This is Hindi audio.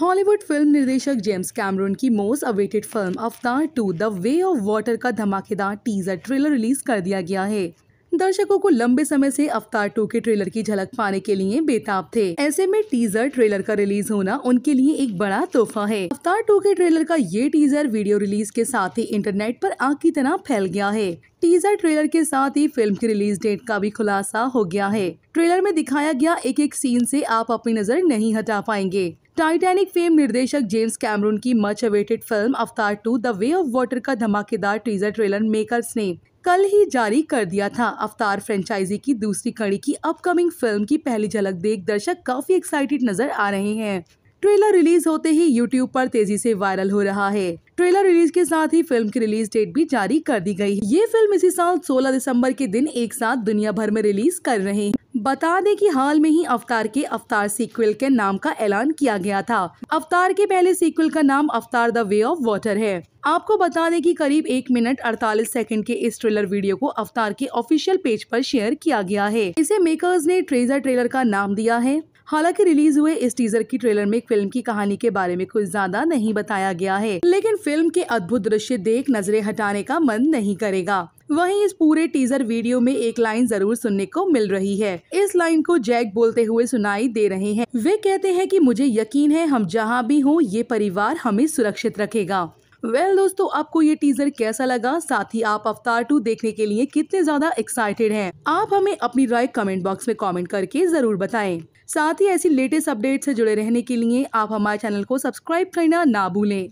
हॉलीवुड फिल्म निर्देशक जेम्स कैमरून की most awaited film Avatar two the way of water का धमाकेदार टीजर ट्रेलर रिलीज कर दिया गया है दर्शकों को लंबे समय से अवतार टू के ट्रेलर की झलक पाने के लिए बेताब थे ऐसे में टीजर ट्रेलर का रिलीज होना उनके लिए एक बड़ा तोहफा है अवतार टू के ट्रेलर का ये टीजर वीडियो रिलीज के साथ ही इंटरनेट पर आग की तरह फैल गया है टीजर ट्रेलर के साथ ही फिल्म की रिलीज डेट का भी खुलासा हो गया है ट्रेलर में दिखाया गया एक एक सीन से आप अपनी नजर नहीं हटा पाएंगे टाइटैनिक फेम निर्देशक जेम्स कैमरून की much awaited film Avatar two the way of water का धमाकेदार टीजर ट्रेलर मेकर्स ने कल ही जारी कर दिया था अवतार फ्रेंचाइजी की दूसरी कड़ी की अपकमिंग फिल्म की पहली झलक देख दर्शक काफी एक्साइटेड नजर आ रहे हैं ट्रेलर रिलीज होते ही यूट्यूब पर तेजी से वायरल हो रहा है ट्रेलर रिलीज के साथ ही फिल्म की रिलीज डेट भी जारी कर दी गई है ये फिल्म इसी साल 16 दिसंबर के दिन एक साथ दुनिया भर में रिलीज कर रहे हैं बता दें कि हाल में ही अवतार के अवतार सीक्वल के नाम का ऐलान किया गया था अवतार के पहले सीक्वल का नाम अवतार द वे ऑफ वाटर है आपको बता दें कि करीब एक मिनट 48 सेकंड के इस ट्रेलर वीडियो को अवतार के ऑफिशियल पेज पर शेयर किया गया है इसे मेकर्स ने ट्रेजर ट्रेलर का नाम दिया है हालांकि रिलीज हुए इस टीजर की ट्रेलर में फिल्म की कहानी के बारे में कुछ ज्यादा नहीं बताया गया है लेकिन फिल्म के अद्भुत दृश्य देख नजरें हटाने का मन नहीं करेगा वहीं इस पूरे टीजर वीडियो में एक लाइन जरूर सुनने को मिल रही है इस लाइन को जैक बोलते हुए सुनाई दे रहे हैं वे कहते हैं कि मुझे यकीन है हम जहाँ भी हों ये परिवार हमें सुरक्षित रखेगा वेल well, दोस्तों आपको ये टीजर कैसा लगा साथ ही आप अवतार टू देखने के लिए कितने ज्यादा एक्साइटेड हैं आप हमें अपनी राय कमेंट बॉक्स में कमेंट करके जरूर बताएं साथ ही ऐसी लेटेस्ट अपडेट से जुड़े रहने के लिए आप हमारे चैनल को सब्सक्राइब करना ना भूलें